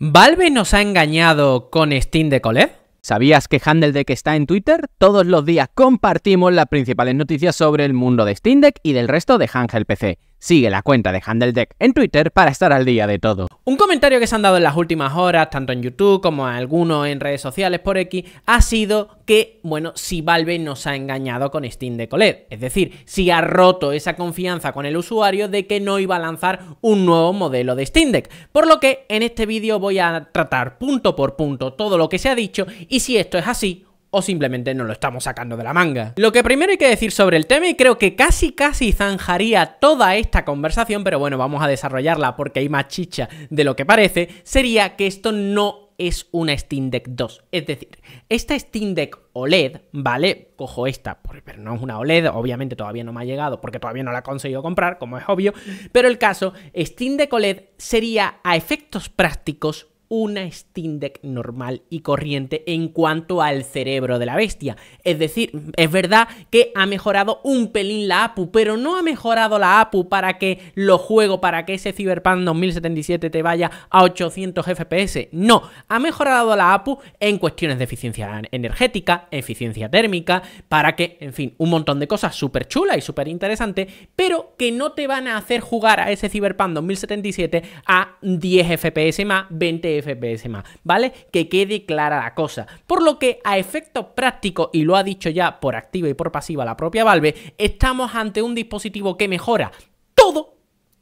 ¿Valve nos ha engañado con Steam Deck Colette? ¿Sabías que Handel está en Twitter? Todos los días compartimos las principales noticias sobre el mundo de Steam Deck y del resto de Hangel PC. Sigue la cuenta de Handel Deck en Twitter para estar al día de todo. Un comentario que se han dado en las últimas horas, tanto en YouTube como en algunos en redes sociales por X, ha sido que, bueno, si Valve nos ha engañado con Steam Deck OLED. Es decir, si ha roto esa confianza con el usuario de que no iba a lanzar un nuevo modelo de Steam Deck. Por lo que en este vídeo voy a tratar punto por punto todo lo que se ha dicho y si esto es así o simplemente no lo estamos sacando de la manga. Lo que primero hay que decir sobre el tema, y creo que casi casi zanjaría toda esta conversación, pero bueno, vamos a desarrollarla porque hay más chicha de lo que parece, sería que esto no es una Steam Deck 2. Es decir, esta Steam Deck OLED, ¿vale? Cojo esta, pero no es una OLED, obviamente todavía no me ha llegado porque todavía no la he conseguido comprar, como es obvio, pero el caso, Steam Deck OLED sería a efectos prácticos una Steam Deck normal y corriente en cuanto al cerebro de la bestia. Es decir, es verdad que ha mejorado un pelín la APU, pero no ha mejorado la APU para que lo juego, para que ese Cyberpunk 2077 te vaya a 800 FPS. No, ha mejorado la APU en cuestiones de eficiencia energética, eficiencia térmica, para que, en fin, un montón de cosas súper chulas y súper interesantes, pero que no te van a hacer jugar a ese Cyberpunk 2077 a 10 FPS más, 20 FPS más, ¿vale? Que quede clara la cosa. Por lo que a efectos prácticos, y lo ha dicho ya por activa y por pasiva la propia Valve, estamos ante un dispositivo que mejora todo,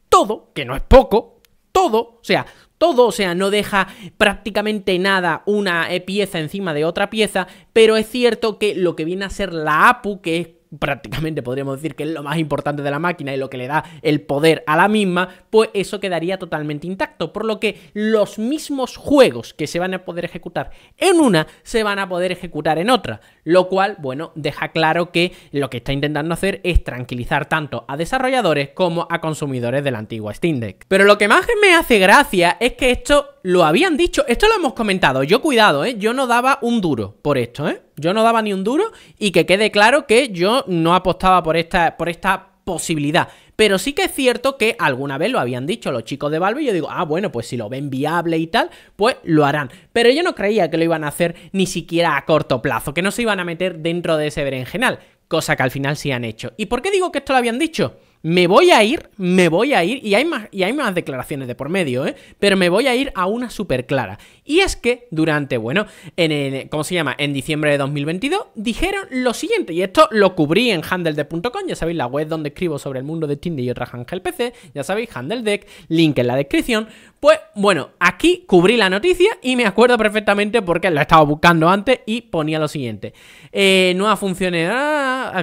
todo, que no es poco, todo, o sea, todo, o sea, no deja prácticamente nada una eh, pieza encima de otra pieza, pero es cierto que lo que viene a ser la APU, que es prácticamente podríamos decir que es lo más importante de la máquina y lo que le da el poder a la misma, pues eso quedaría totalmente intacto. Por lo que los mismos juegos que se van a poder ejecutar en una se van a poder ejecutar en otra lo cual, bueno, deja claro que lo que está intentando hacer es tranquilizar tanto a desarrolladores como a consumidores de la antigua Steam Deck. Pero lo que más me hace gracia es que esto lo habían dicho, esto lo hemos comentado, yo cuidado, ¿eh? yo no daba un duro por esto, ¿eh? yo no daba ni un duro y que quede claro que yo no apostaba por esta, por esta posibilidad. Pero sí que es cierto que alguna vez lo habían dicho los chicos de Valve y yo digo, ah, bueno, pues si lo ven viable y tal, pues lo harán. Pero yo no creía que lo iban a hacer ni siquiera a corto plazo, que no se iban a meter dentro de ese berenjenal, cosa que al final sí han hecho. ¿Y por qué digo que esto lo habían dicho? Me voy a ir, me voy a ir, y hay más, y hay más declaraciones de por medio, ¿eh? Pero me voy a ir a una súper clara. Y es que durante, bueno, en ¿cómo se llama? En diciembre de 2022 dijeron lo siguiente, y esto lo cubrí en handelde.com, ya sabéis, la web donde escribo sobre el mundo de Tinder y otras Ángel PC, ya sabéis, handeldeck, link en la descripción. Pues bueno, aquí cubrí la noticia y me acuerdo perfectamente porque la estaba buscando antes y ponía lo siguiente. Eh, nuevas funciones,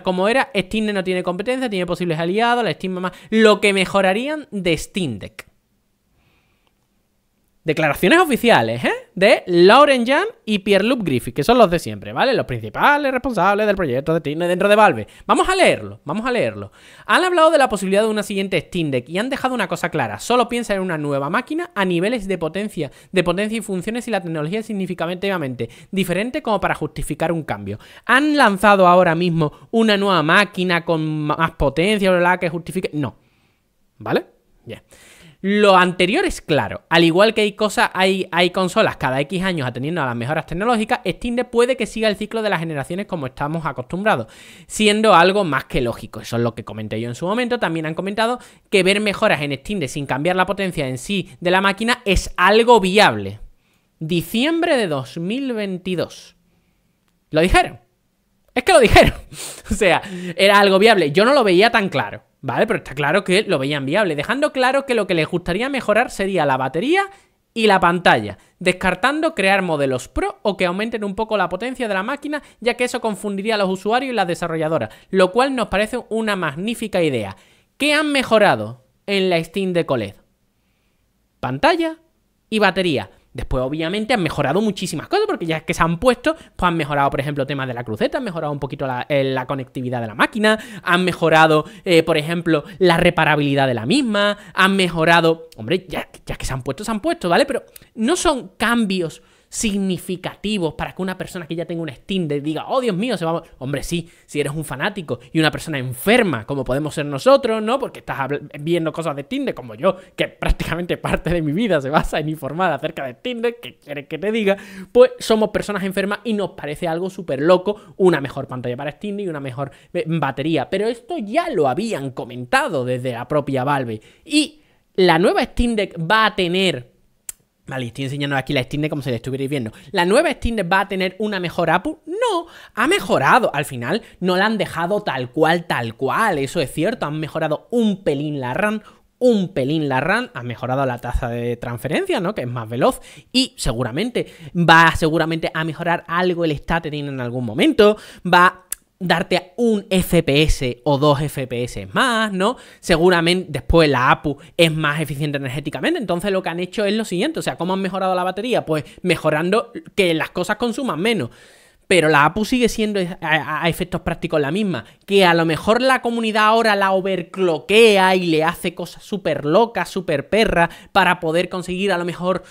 como era, Steam no tiene competencia, tiene posibles aliados, la Steam más... Lo que mejorarían de Steam Deck. Declaraciones oficiales, ¿eh? De Lauren Jan y Pierre-Luc Griffith, que son los de siempre, ¿vale? Los principales responsables del proyecto de Steam dentro de Valve. Vamos a leerlo, vamos a leerlo. Han hablado de la posibilidad de una siguiente Steam Deck y han dejado una cosa clara. Solo piensa en una nueva máquina a niveles de potencia, de potencia y funciones y la tecnología es significativamente diferente como para justificar un cambio. Han lanzado ahora mismo una nueva máquina con más potencia, o la que justifique... No. ¿Vale? Ya. Lo anterior es claro. Al igual que hay cosas, hay, consolas cada X años atendiendo a las mejoras tecnológicas, Steam puede que siga el ciclo de las generaciones como estamos acostumbrados, siendo algo más que lógico. Eso es lo que comenté yo en su momento. También han comentado que ver mejoras en Steam sin cambiar la potencia en sí de la máquina es algo viable. Diciembre de 2022. Lo dijeron. Es que lo dijeron. o sea, era algo viable. Yo no lo veía tan claro. Vale, pero está claro que lo veían viable, dejando claro que lo que les gustaría mejorar sería la batería y la pantalla, descartando crear modelos Pro o que aumenten un poco la potencia de la máquina, ya que eso confundiría a los usuarios y las desarrolladoras, lo cual nos parece una magnífica idea. ¿Qué han mejorado en la Steam de Colette? Pantalla y batería. Después, obviamente, han mejorado muchísimas cosas, porque ya que se han puesto, pues han mejorado, por ejemplo, temas de la cruceta, han mejorado un poquito la, eh, conectividad de la máquina, han mejorado, eh, por ejemplo, la reparabilidad de la misma, han mejorado. Hombre, ya, ya que se han puesto, se han puesto, ¿vale? Pero no son cambios significativos para que una persona que ya tenga un Deck diga, oh Dios mío, se va Hombre, sí, si eres un fanático y una persona enferma, como podemos ser nosotros, ¿no? Porque estás viendo cosas de Deck, como yo, que prácticamente parte de mi vida se basa en informar acerca de Deck, que quieres que te diga, pues somos personas enfermas y nos parece algo súper loco, una mejor pantalla para Steam y una mejor eh, batería. Pero esto ya lo habían comentado desde la propia Valve. Y la nueva Steam Deck va a tener Vale, estoy enseñando aquí la Steam como si la estuvierais viendo. ¿La nueva Steam va a tener una mejor APU? No, ha mejorado. Al final no la han dejado tal cual, tal cual. Eso es cierto, han mejorado un pelín la RAM, un pelín la RAM, ha mejorado la tasa de transferencia, ¿no? Que es más veloz y seguramente va seguramente a mejorar algo el stat en algún momento, va darte un FPS o dos FPS más, ¿no? Seguramente después la APU es más eficiente energéticamente. Entonces lo que han hecho es lo siguiente. O sea, ¿cómo han mejorado la batería? Pues mejorando que las cosas consuman menos. Pero la APU sigue siendo a, efectos prácticos la misma. Que a lo mejor la comunidad ahora la overcloquea y le hace cosas súper locas, súper perras, para poder conseguir a lo mejor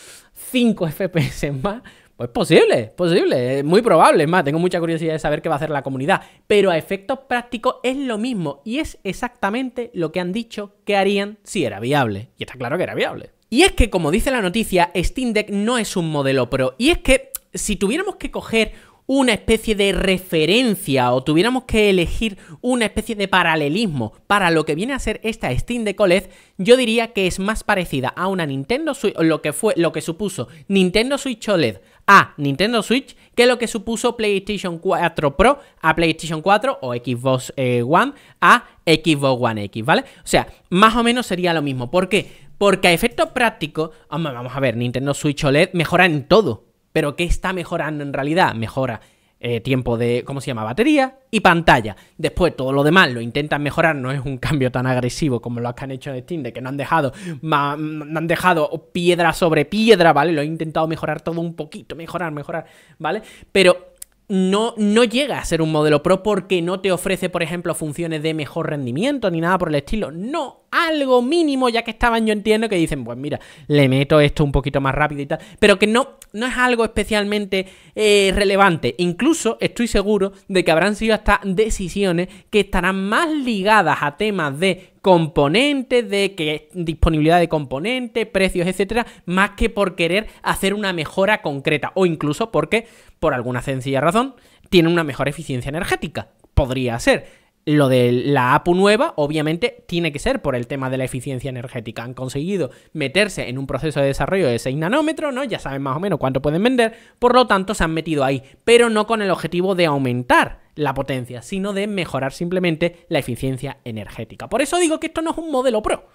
5 FPS más. Pues posible, posible, muy probable. Es más, tengo mucha curiosidad de saber qué va a hacer la comunidad. Pero a efectos prácticos es lo mismo y es exactamente lo que han dicho que harían si era viable. Y está claro que era viable. Y es que, como dice la noticia, Steam Deck no es un modelo pro. Y es que si tuviéramos que coger una especie de referencia o tuviéramos que elegir una especie de paralelismo para lo que viene a ser esta Steam Deck OLED, yo diría que es más parecida a una Nintendo Switch, lo que fue lo que supuso Nintendo Switch OLED a Nintendo Switch que lo que supuso PlayStation 4 Pro a PlayStation 4 o Xbox eh, One a Xbox One X, ¿vale? O sea, más o menos sería lo mismo. ¿Por qué? Porque a efecto práctico vamos a ver, Nintendo Switch OLED mejora en todo. Pero ¿qué está mejorando en realidad? Mejora eh, tiempo de, ¿cómo se llama?, batería y pantalla. Después todo lo demás lo intentan mejorar, no es un cambio tan agresivo como lo que han hecho en Steam, de que no han dejado, no han dejado piedra sobre piedra, ¿vale? Lo he intentado mejorar todo un poquito, mejorar, mejorar, ¿vale? Pero no, no, llega a ser un modelo pro porque no te ofrece, por ejemplo, funciones de mejor rendimiento ni nada por el estilo. No, algo mínimo, ya que estaban, yo entiendo que dicen, pues mira, le meto esto un poquito más rápido y tal, pero que no, no es algo especialmente eh, relevante. Incluso estoy seguro de que habrán sido hasta decisiones que estarán más ligadas a temas de componentes, de que, disponibilidad de componentes, precios, etcétera, más que por querer hacer una mejora concreta o incluso porque, por alguna sencilla razón, tiene una mejor eficiencia energética. Podría ser. Lo de la APU nueva, obviamente, tiene que ser por el tema de la eficiencia energética. Han conseguido meterse en un proceso de desarrollo de 6 nanómetros, ¿no? Ya saben más o menos cuánto pueden vender, por lo tanto se han metido ahí, pero no con el objetivo de aumentar la potencia, sino de mejorar simplemente la eficiencia energética. Por eso digo que esto no es un modelo pro.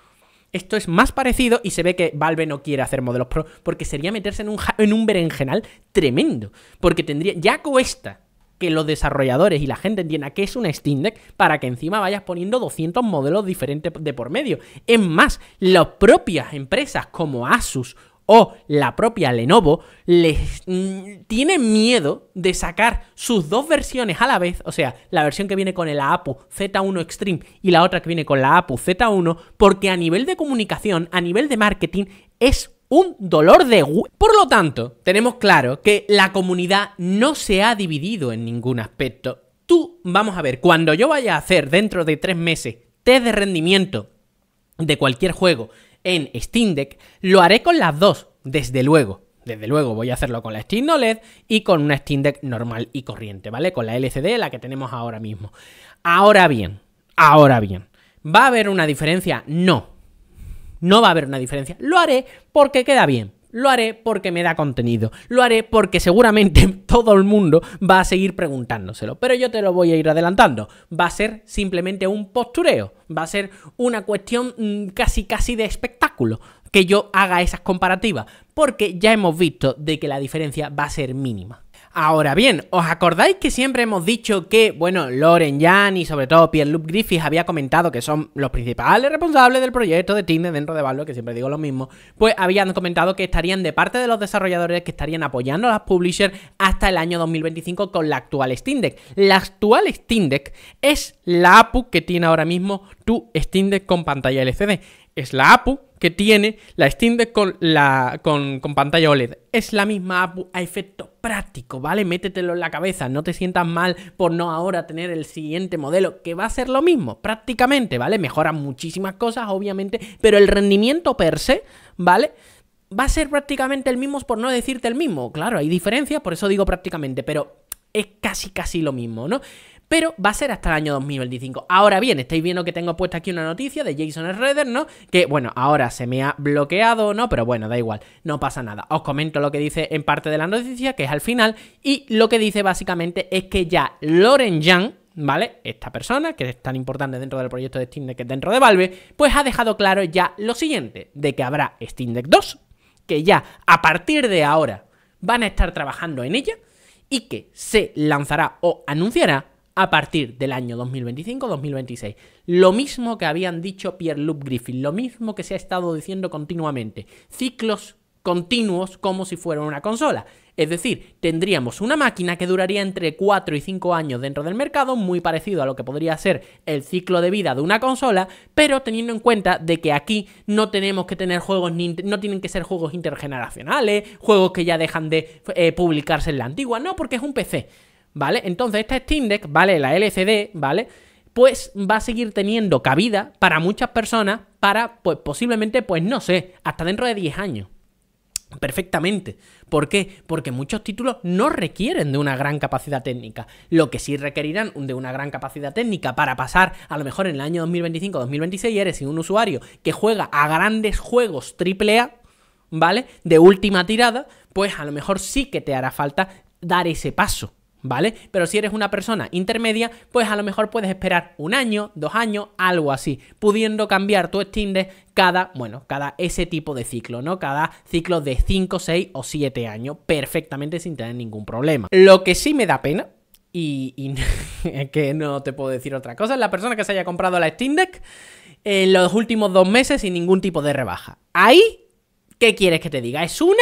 Esto es más parecido y se ve que Valve no quiere hacer modelos pro porque sería meterse en un, en un berenjenal tremendo. Porque tendría, ya cuesta que los desarrolladores y la gente entienda que es una Steam Deck para que encima vayas poniendo 200 modelos diferentes de por medio. Es más, las propias empresas como Asus o la propia Lenovo les mm, tiene miedo de sacar sus dos versiones a la vez, o sea, la versión que viene con el APU Z1 Extreme y la otra que viene con la APU Z1, porque a nivel de comunicación, a nivel de marketing, es un dolor de... Por lo tanto, tenemos claro que la comunidad no se ha dividido en ningún aspecto. Tú, vamos a ver, cuando yo vaya a hacer dentro de tres meses test de rendimiento de cualquier juego en Steam Deck, lo haré con las dos, desde luego. Desde luego voy a hacerlo con la Steam OLED y con una Steam Deck normal y corriente, ¿vale? Con la LCD, la que tenemos ahora mismo. Ahora bien, ahora bien, ¿va a haber una diferencia? No, no va a haber una diferencia. Lo haré porque queda bien. Lo haré porque me da contenido. Lo haré porque seguramente todo el mundo va a seguir preguntándoselo. Pero yo te lo voy a ir adelantando. Va a ser simplemente un postureo. Va a ser una cuestión mm, casi casi de espectáculo que yo haga esas comparativas. Porque ya hemos visto de que la diferencia va a ser mínima. Ahora bien, ¿os acordáis que siempre hemos dicho que, bueno, Loren Jan y sobre todo Pierre-Luc Griffiths había comentado que son los principales responsables del proyecto de Tinder dentro de Valve, que siempre digo lo mismo, pues habían comentado que estarían de parte de los desarrolladores que estarían apoyando a las publishers hasta el año 2025 con la actual Steam Deck. La actual Steam Deck es la APU que tiene ahora mismo tu Steam Deck con pantalla LCD. Es la APU que tiene la Steam Deck con, la, con, pantalla OLED. Es la misma app a efecto práctico, ¿vale? Métetelo en la cabeza, no te sientas mal por no ahora tener el siguiente modelo, que va a ser lo mismo, prácticamente, ¿vale? Mejora muchísimas cosas, obviamente, pero el rendimiento per se, ¿vale? Va a ser prácticamente el mismo, por no decirte el mismo. Claro, hay diferencias, por eso digo prácticamente, pero es casi casi lo mismo, ¿no? pero va a ser hasta el año 2025. Ahora bien, estáis viendo que tengo puesta aquí una noticia de Jason Redder, ¿no? Que bueno, ahora se me ha bloqueado, ¿no? Pero bueno, da igual, no pasa nada. Os comento lo que dice en parte de la noticia, que es al final, y lo que dice básicamente es que ya Loren Young, ¿vale? Esta persona, que es tan importante dentro del proyecto de Steam Deck dentro de Valve, pues ha dejado claro ya lo siguiente, de que habrá Steam Deck 2, que ya a partir de ahora van a estar trabajando en ella y que se lanzará o anunciará a partir del año 2025-2026. Lo mismo que habían dicho pierre loup Griffin, lo mismo que se ha estado diciendo continuamente. Ciclos continuos como si fuera una consola. Es decir, tendríamos una máquina que duraría entre 4 y 5 años dentro del mercado, muy parecido a lo que podría ser el ciclo de vida de una consola, pero teniendo en cuenta de que aquí no tenemos que tener juegos, no tienen que ser juegos intergeneracionales, juegos que ya dejan de eh, publicarse en la antigua, no, porque es un PC. ¿vale? Entonces esta Steam Deck, ¿vale? La LCD, ¿vale? Pues va a seguir teniendo cabida para muchas personas para, pues posiblemente, pues no sé, hasta dentro de 10 años. Perfectamente. ¿Por qué? Porque muchos títulos no requieren de una gran capacidad técnica. Lo que sí requerirán de una gran capacidad técnica para pasar a lo mejor en el año 2025-2026 eres un usuario que juega a grandes juegos AAA, ¿vale? De última tirada, pues a lo mejor sí que te hará falta dar ese paso. ¿vale? Pero si eres una persona intermedia, pues a lo mejor puedes esperar un año, dos años, algo así, pudiendo cambiar tu Steam cada, bueno, cada ese tipo de ciclo, ¿no? Cada ciclo de 5, 6 o 7 años, perfectamente sin tener ningún problema. Lo que sí me da pena, y, que no te puedo decir otra cosa, Es la persona que se haya comprado la Steam Deck en los últimos dos meses sin ningún tipo de rebaja. Ahí, ¿qué quieres que te diga? Es una...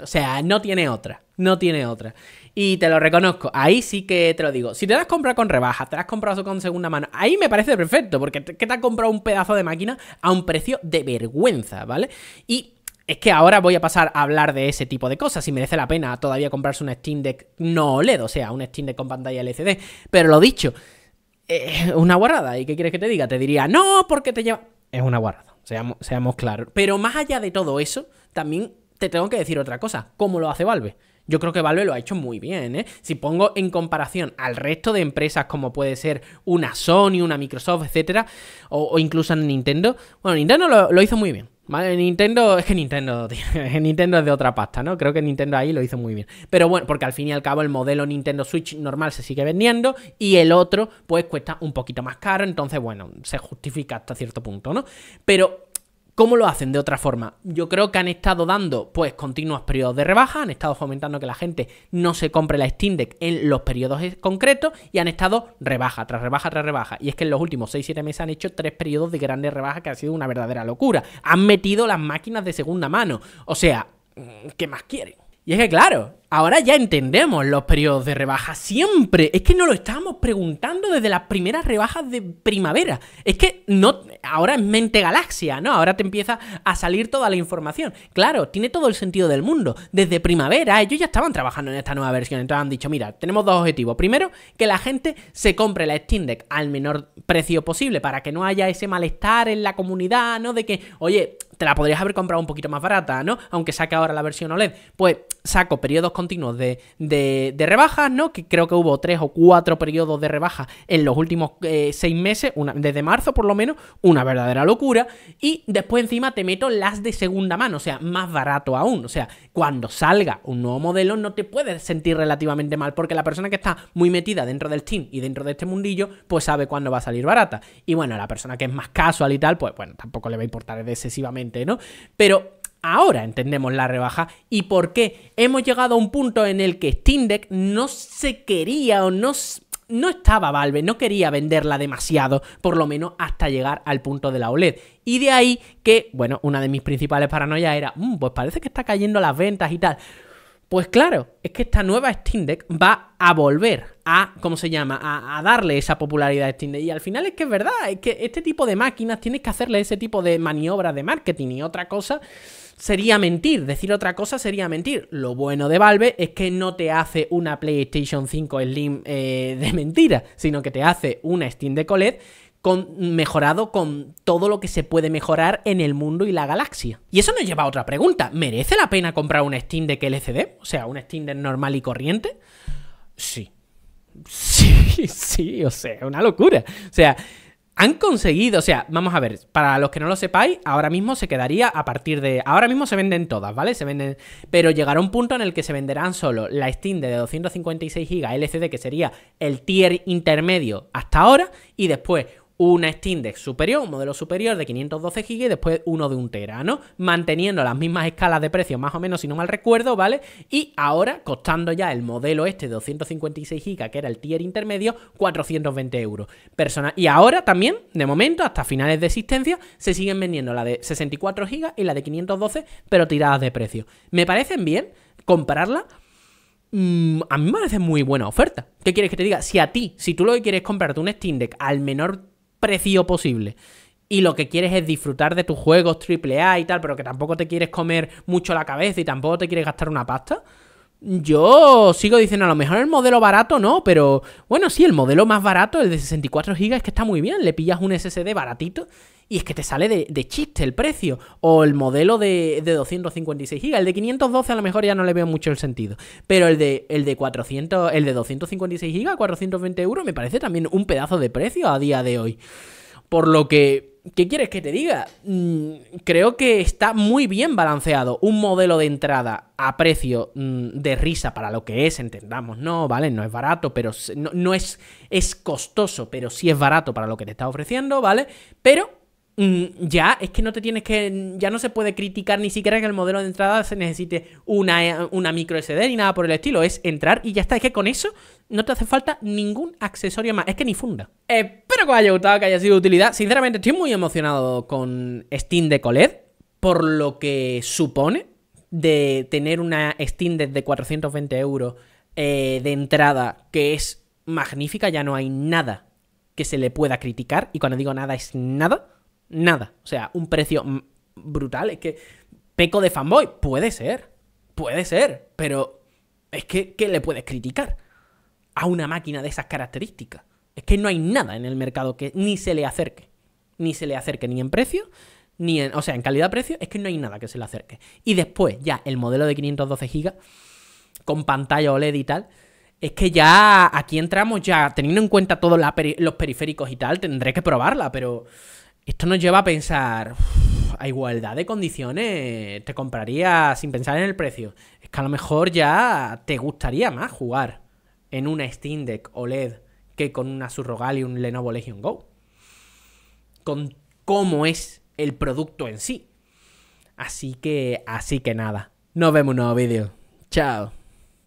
O sea, no tiene otra no tiene otra. Y te lo reconozco, ahí sí que te lo digo. Si te das compra con rebaja, te has comprado con segunda mano, ahí me parece perfecto, porque te, que te has comprado un pedazo de máquina a un precio de vergüenza, ¿vale? Y es que ahora voy a pasar a hablar de ese tipo de cosas, si merece la pena todavía comprarse un Steam Deck no OLED, o sea, un Steam Deck con pantalla LCD. Pero lo dicho, eh, es una guarrada. ¿Y qué quieres que te diga? Te diría, no, porque te lleva... Es una guarrada, seamos, seamos claros. Pero más allá de todo eso, también te tengo que decir otra cosa, ¿cómo lo hace Valve? Yo creo que Valve lo ha hecho muy bien, ¿eh? Si pongo en comparación al resto de empresas como puede ser una Sony, una Microsoft, etcétera, o, o incluso Nintendo, bueno, Nintendo lo, hizo muy bien. ¿Vale? Nintendo, es que Nintendo, Nintendo es de otra pasta, ¿no? Creo que Nintendo ahí lo hizo muy bien. Pero bueno, porque al fin y al cabo el modelo Nintendo Switch normal se sigue vendiendo y el otro pues cuesta un poquito más caro, entonces bueno, se justifica hasta cierto punto, ¿no? Pero ¿Cómo lo hacen de otra forma? Yo creo que han estado dando pues continuos periodos de rebaja, han estado fomentando que la gente no se compre la Steam Deck en los periodos concretos y han estado rebaja tras rebaja tras rebaja. Y es que en los últimos 6-7 meses han hecho tres periodos de grandes rebajas que ha sido una verdadera locura. Han metido las máquinas de segunda mano. O sea, ¿qué más quieren? Y es que claro, Ahora ya entendemos los periodos de rebaja. Siempre. Es que nos lo estábamos preguntando desde las primeras rebajas de primavera. Es que no. Ahora es mente galaxia, ¿no? Ahora te empieza a salir toda la información. Claro, tiene todo el sentido del mundo. Desde primavera, ellos ya estaban trabajando en esta nueva versión. Entonces han dicho: mira, tenemos dos objetivos. Primero, que la gente se compre la Steam Deck al menor precio posible para que no haya ese malestar en la comunidad, ¿no? De que, oye, te la podrías haber comprado un poquito más barata, ¿no? Aunque saque ahora la versión OLED. Pues saco periodos continuos de, de, rebajas, ¿no? Que creo que hubo tres o cuatro periodos de rebajas en los últimos eh, seis meses, desde marzo por lo menos, una verdadera locura. Y después encima te meto las de segunda mano, o sea, más barato aún. O sea, cuando salga un nuevo modelo no te puedes sentir relativamente mal, porque la persona que está muy metida dentro del team y dentro de este mundillo, pues sabe cuándo va a salir barata. Y bueno, la persona que es más casual y tal, pues bueno, tampoco le va a importar excesivamente, ¿no? Pero Ahora entendemos la rebaja y por qué hemos llegado a un punto en el que Steam Deck no se quería o no, no estaba Valve, no quería venderla demasiado, por lo menos hasta llegar al punto de la OLED. Y de ahí que, bueno, una de mis principales paranoias era, mm, pues parece que está cayendo las ventas y tal. Pues claro, es que esta nueva Steam Deck va a volver a, ¿cómo se llama?, a, darle esa popularidad a Steam Deck. Y al final es que es verdad, es que este tipo de máquinas tienes que hacerle ese tipo de maniobras de marketing y otra cosa sería mentir, decir otra cosa sería mentir. Lo bueno de Valve es que no te hace una PlayStation 5 Slim eh, de mentira, sino que te hace una Steam Deck OLED con, mejorado con todo lo que se puede mejorar en el mundo y la galaxia. Y eso nos lleva a otra pregunta. ¿Merece la pena comprar un Steam Deck LCD? O sea, un Steam Deck normal y corriente. Sí. Sí, sí, o sea, una locura. O sea, han conseguido, o sea, vamos a ver, para los que no lo sepáis, ahora mismo se quedaría a partir de. Ahora mismo se venden todas, ¿vale? Se venden. Pero llegará un punto en el que se venderán solo la Steam de 256 GB LCD, que sería el tier intermedio hasta ahora, y después una Steam Deck superior, un modelo superior de 512 GB y después uno de un tera, ¿no? Manteniendo las mismas escalas de precio, más o menos, si no mal recuerdo, ¿vale? Y ahora, costando ya el modelo este de 256 GB, que era el tier intermedio, 420 euros. Y ahora también, de momento, hasta finales de existencia, se siguen vendiendo la de 64 GB y la de 512, pero tiradas de precio. Me parecen bien comprarla? Mm, a mí me parece muy buena oferta. ¿Qué quieres que te diga? Si a ti, si tú lo que quieres comprarte un Steam Deck al menor precio posible. Y lo que quieres es disfrutar de tus juegos AAA y tal, pero que tampoco te quieres comer mucho la cabeza y tampoco te quieres gastar una pasta. Yo sigo diciendo, a lo mejor el modelo barato no, pero bueno, sí, el modelo más barato, el de 64 GB, es que está muy bien. Le pillas un SSD baratito y es que te sale de, chiste el precio. O el modelo de, 256 GB. El de 512 a lo mejor ya no le veo mucho el sentido. Pero el de, el de 400, el de 256 GB, 420 euros, me parece también un pedazo de precio a día de hoy. Por lo que, ¿qué quieres que te diga? Mm, creo que está muy bien balanceado un modelo de entrada a precio mm, de risa para lo que es, entendamos, no, ¿vale? No es barato, pero no, no, es, es costoso, pero sí es barato para lo que te está ofreciendo, ¿vale? Pero Mm, ya es que no te tienes que. Ya no se puede criticar ni siquiera que el modelo de entrada se necesite una, una micro SD ni nada por el estilo. Es entrar y ya está. Es que con eso no te hace falta ningún accesorio más. Es que ni funda. Espero que os haya gustado, que haya sido de utilidad. Sinceramente, estoy muy emocionado con Steam de Coled por lo que supone de tener una Steam de 420 euros eh, de entrada que es magnífica. Ya no hay nada que se le pueda criticar. Y cuando digo nada, es nada nada. O sea, un precio brutal. Es que peco de fanboy, puede ser, puede ser, pero es que, ¿qué le puedes criticar a una máquina de esas características? Es que no hay nada en el mercado que ni se le acerque, ni se le acerque ni en precio, ni en, o sea, en calidad-precio, es que no hay nada que se le acerque. Y después, ya, el modelo de 512 GB con pantalla OLED y tal, es que ya aquí entramos ya, teniendo en cuenta todos los periféricos y tal, tendré que probarla, pero esto nos lleva a pensar, a igualdad de condiciones, te compraría sin pensar en el precio. Es que a lo mejor ya te gustaría más jugar en una Steam Deck OLED que con una Surrogal y un Lenovo Legion Go. Con cómo es el producto en sí. Así que, así que nada. Nos vemos en un nuevo vídeo. Chao.